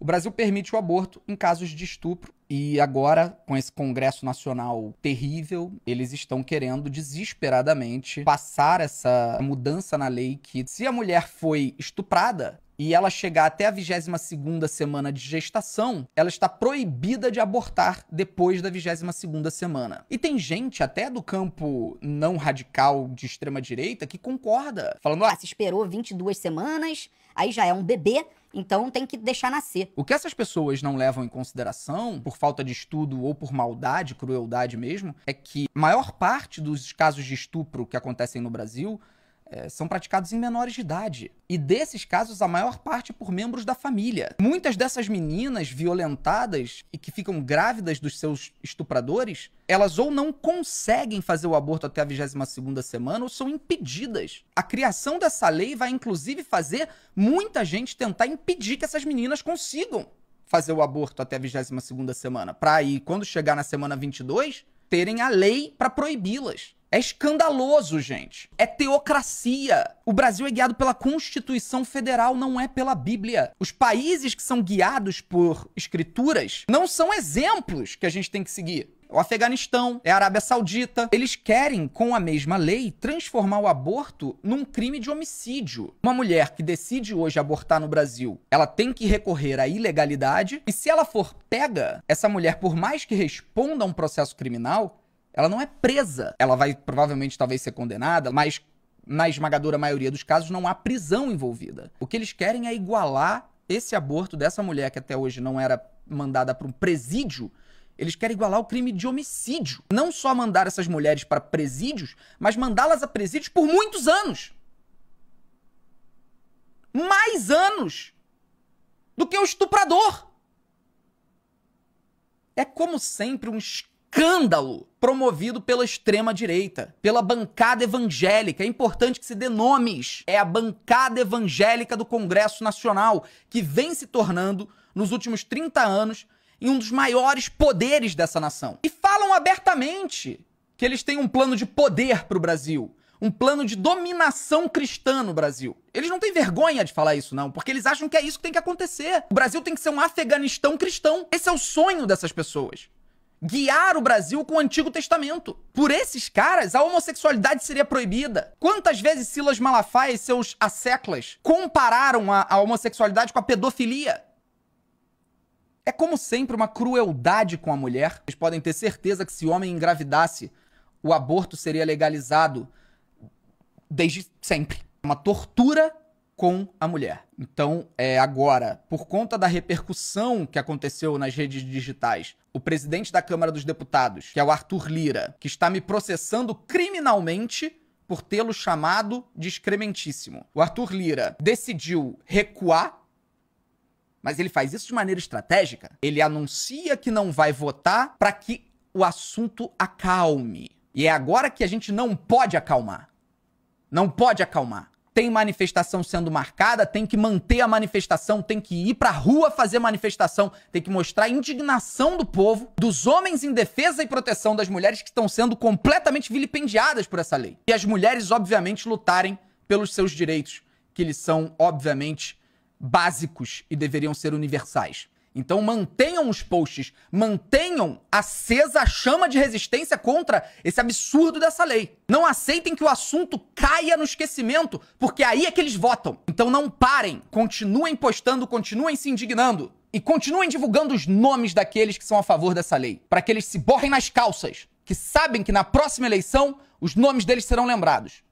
O Brasil permite o aborto em casos de estupro e agora, com esse Congresso Nacional terrível, eles estão querendo desesperadamente passar essa mudança na lei que se a mulher foi estuprada, e ela chegar até a 22ª semana de gestação, ela está proibida de abortar depois da 22ª semana. E tem gente até do campo não radical de extrema direita que concorda, falando: "Ah, ah se esperou 22 semanas, aí já é um bebê, então tem que deixar nascer. O que essas pessoas não levam em consideração, por falta de estudo ou por maldade, crueldade mesmo, é que a maior parte dos casos de estupro que acontecem no Brasil é, são praticados em menores de idade. E desses casos, a maior parte por membros da família. Muitas dessas meninas violentadas e que ficam grávidas dos seus estupradores, elas ou não conseguem fazer o aborto até a 22 semana ou são impedidas. A criação dessa lei vai inclusive fazer muita gente tentar impedir que essas meninas consigam fazer o aborto até a 22 semana, para aí quando chegar na semana 22, terem a lei para proibi-las. É escandaloso, gente. É teocracia. O Brasil é guiado pela Constituição Federal, não é pela Bíblia. Os países que são guiados por escrituras não são exemplos que a gente tem que seguir. O Afeganistão, é a Arábia Saudita. Eles querem, com a mesma lei, transformar o aborto num crime de homicídio. Uma mulher que decide hoje abortar no Brasil, ela tem que recorrer à ilegalidade. E se ela for pega, essa mulher, por mais que responda a um processo criminal, ela não é presa. Ela vai provavelmente talvez ser condenada, mas na esmagadora maioria dos casos não há prisão envolvida. O que eles querem é igualar esse aborto dessa mulher que até hoje não era mandada para um presídio. Eles querem igualar o crime de homicídio. Não só mandar essas mulheres para presídios, mas mandá-las a presídios por muitos anos. Mais anos do que o estuprador. É como sempre um escândalo escândalo promovido pela extrema-direita, pela bancada evangélica. É importante que se dê nomes. É a bancada evangélica do Congresso Nacional, que vem se tornando, nos últimos 30 anos, em um dos maiores poderes dessa nação. E falam abertamente que eles têm um plano de poder para o Brasil. Um plano de dominação cristã no Brasil. Eles não têm vergonha de falar isso, não, porque eles acham que é isso que tem que acontecer. O Brasil tem que ser um Afeganistão cristão. Esse é o sonho dessas pessoas guiar o Brasil com o Antigo Testamento. Por esses caras, a homossexualidade seria proibida. Quantas vezes Silas Malafaia e seus asseclas compararam a, a homossexualidade com a pedofilia? É como sempre uma crueldade com a mulher. Vocês podem ter certeza que se o homem engravidasse, o aborto seria legalizado desde sempre. Uma tortura com a mulher. Então, é, agora, por conta da repercussão que aconteceu nas redes digitais, o presidente da Câmara dos Deputados, que é o Arthur Lira, que está me processando criminalmente por tê-lo chamado de excrementíssimo. O Arthur Lira decidiu recuar, mas ele faz isso de maneira estratégica. Ele anuncia que não vai votar para que o assunto acalme. E é agora que a gente não pode acalmar. Não pode acalmar tem manifestação sendo marcada, tem que manter a manifestação, tem que ir para a rua fazer manifestação, tem que mostrar a indignação do povo, dos homens em defesa e proteção das mulheres que estão sendo completamente vilipendiadas por essa lei. E as mulheres, obviamente, lutarem pelos seus direitos, que eles são, obviamente, básicos e deveriam ser universais. Então mantenham os posts, mantenham acesa a chama de resistência contra esse absurdo dessa lei. Não aceitem que o assunto caia no esquecimento, porque aí é que eles votam. Então não parem, continuem postando, continuem se indignando e continuem divulgando os nomes daqueles que são a favor dessa lei, para que eles se borrem nas calças, que sabem que na próxima eleição os nomes deles serão lembrados.